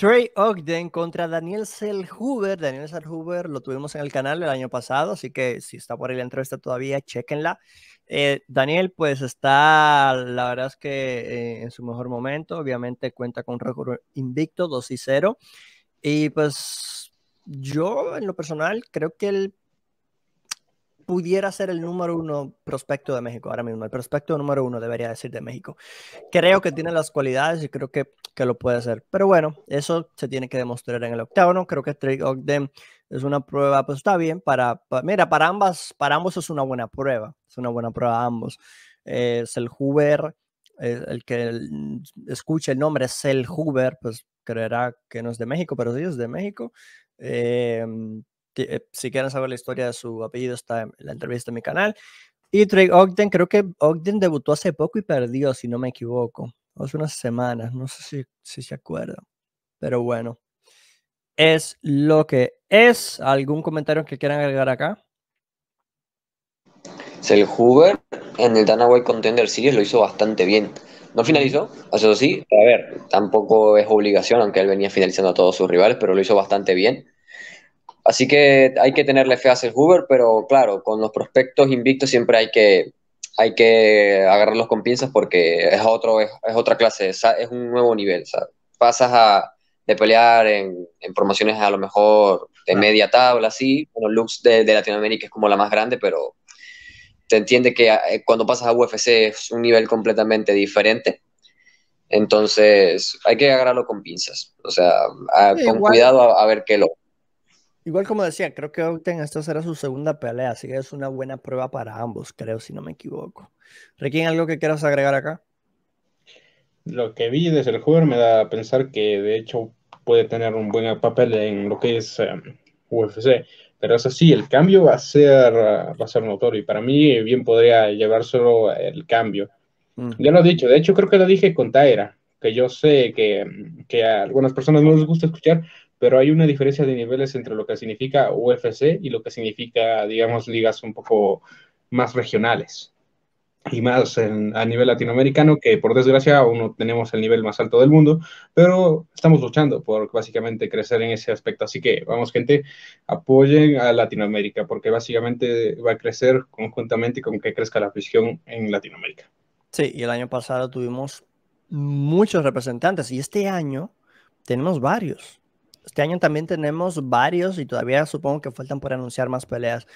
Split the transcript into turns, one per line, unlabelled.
Trey Ogden contra Daniel Selhuber. Daniel Selhuber lo tuvimos en el canal el año pasado, así que si está por ahí la entrevista todavía, chequenla. Eh, Daniel, pues está, la verdad es que eh, en su mejor momento, obviamente cuenta con un récord invicto 2 y 0. Y pues yo, en lo personal, creo que el pudiera ser el número uno prospecto de México ahora mismo, el prospecto número uno debería decir de México. Creo que tiene las cualidades y creo que, que lo puede hacer. Pero bueno, eso se tiene que demostrar en el octavo, Creo que Trey Ogden es una prueba, pues está bien, para, mira, para ambas, para ambos es una buena prueba, es una buena prueba ambos. es eh, el eh, el que escuche el nombre es el pues creerá que no es de México, pero sí es de México. Eh, eh, si quieren saber la historia de su apellido, está en la entrevista en mi canal. Y Trey Ogden, creo que Ogden debutó hace poco y perdió, si no me equivoco. Hace unas semanas, no sé si, se acuerdan. Pero bueno, es lo que es. ¿Algún comentario que quieran agregar acá?
El Hoover en el Dana White Contender Series lo hizo bastante bien. No finalizó, eso sí, a ver, tampoco es obligación, aunque él venía finalizando a todos sus rivales, pero lo hizo bastante bien. Así que hay que tenerle fe a Seth Hoover, pero claro, con los prospectos invictos siempre hay que, hay que agarrarlos con pinzas porque es, otro, es, otra clase, es, un nuevo nivel. Pasas a, de pelear en, en, formaciones a lo mejor de media tabla, así. Bueno, Lux de, Latinoamérica es como la más grande, pero te entiende que eh, cuando pasas a UFC es un nivel completamente diferente. Entonces, hay que agarrarlo con pinzas. O sea, con cuidado a, ver qué lo.
Igual como decía, creo que Octen esta será su segunda pelea, así que es una buena prueba para ambos, creo, si no me equivoco. ¿Requién ¿algo que quieras agregar acá?
Lo que vi desde el juego me da a pensar que de hecho puede tener un buen papel en lo que es em, UFC, pero es así, el cambio va a ser, ah, a ser notorio y para mí bien podría llevar solo el cambio. Mm. Ya lo he dicho, de hecho creo que lo dije con Taira, que yo sé que, que a algunas personas no les gusta escuchar, pero hay una diferencia de niveles entre lo que significa UFC y lo que significa, digamos, ligas un poco más regionales y más a nivel latinoamericano, que por desgracia aún no tenemos el nivel más alto del mundo, pero estamos luchando por básicamente crecer en ese aspecto. Así que vamos, gente, apoyen a Latinoamérica, porque básicamente va a crecer conjuntamente con que crezca la afición en Latinoamérica.
Sí, y el año pasado tuvimos muchos representantes y este año tenemos varios. Este año también tenemos varios y todavía supongo que faltan por anunciar más peleas.